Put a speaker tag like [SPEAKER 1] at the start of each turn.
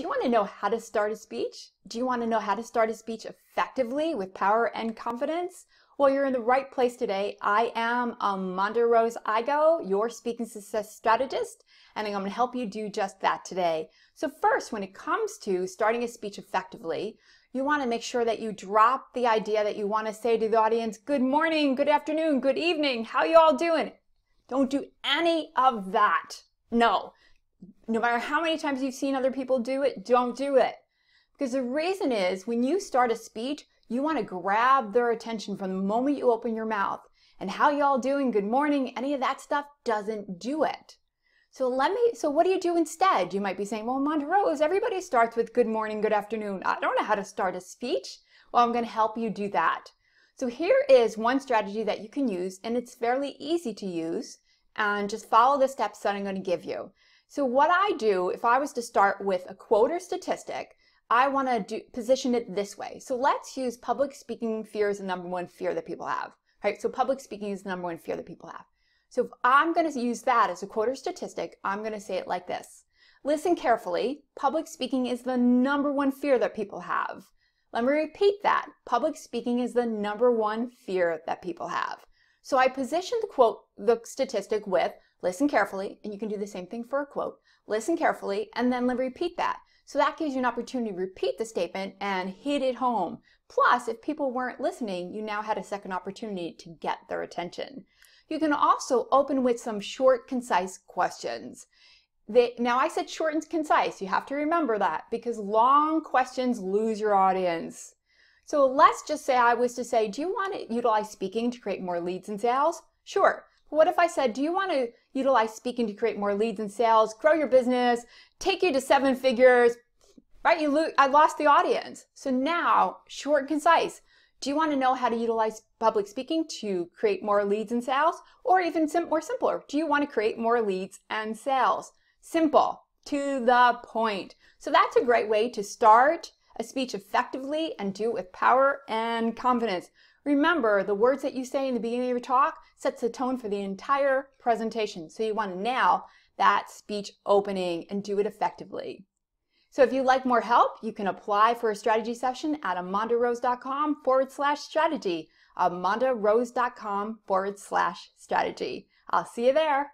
[SPEAKER 1] Do you want to know how to start a speech? Do you want to know how to start a speech effectively with power and confidence? Well, you're in the right place today. I am Amanda Rose Igo, your speaking success strategist, and I'm going to help you do just that today. So first, when it comes to starting a speech effectively, you want to make sure that you drop the idea that you want to say to the audience, good morning, good afternoon, good evening, how you all doing? Don't do any of that. No, no matter how many times you've seen other people do it, don't do it. Because the reason is when you start a speech, you want to grab their attention from the moment you open your mouth. And how y'all doing, good morning, any of that stuff doesn't do it. So let me, so what do you do instead? You might be saying, well, Monterose, everybody starts with good morning, good afternoon. I don't know how to start a speech. Well, I'm going to help you do that. So here is one strategy that you can use and it's fairly easy to use and just follow the steps that I'm going to give you. So what I do, if I was to start with a quote or statistic, I want to do, position it this way. So let's use public speaking fear as the number one fear that people have, right? So public speaking is the number one fear that people have. So if I'm going to use that as a quote or statistic, I'm going to say it like this. Listen carefully. Public speaking is the number one fear that people have. Let me repeat that. Public speaking is the number one fear that people have. So I positioned the quote, the statistic with, listen carefully, and you can do the same thing for a quote, listen carefully, and then repeat that. So that gives you an opportunity to repeat the statement and hit it home. Plus, if people weren't listening, you now had a second opportunity to get their attention. You can also open with some short, concise questions. They, now, I said short and concise. You have to remember that because long questions lose your audience. So let's just say I was to say, do you want to utilize speaking to create more leads and sales? Sure. what if I said, do you want to utilize speaking to create more leads and sales, grow your business, take you to seven figures, right? You lo- I lost the audience. So now, short and concise. Do you want to know how to utilize public speaking to create more leads and sales? Or even sim more simpler, do you want to create more leads and sales? Simple, to the point. So that's a great way to start a speech effectively and do it with power and confidence. Remember, the words that you say in the beginning of your talk sets the tone for the entire presentation. So you want to nail that speech opening and do it effectively. So if you'd like more help, you can apply for a strategy session at amandarose.com forward slash strategy. amandarose.com forward slash strategy. I'll see you there.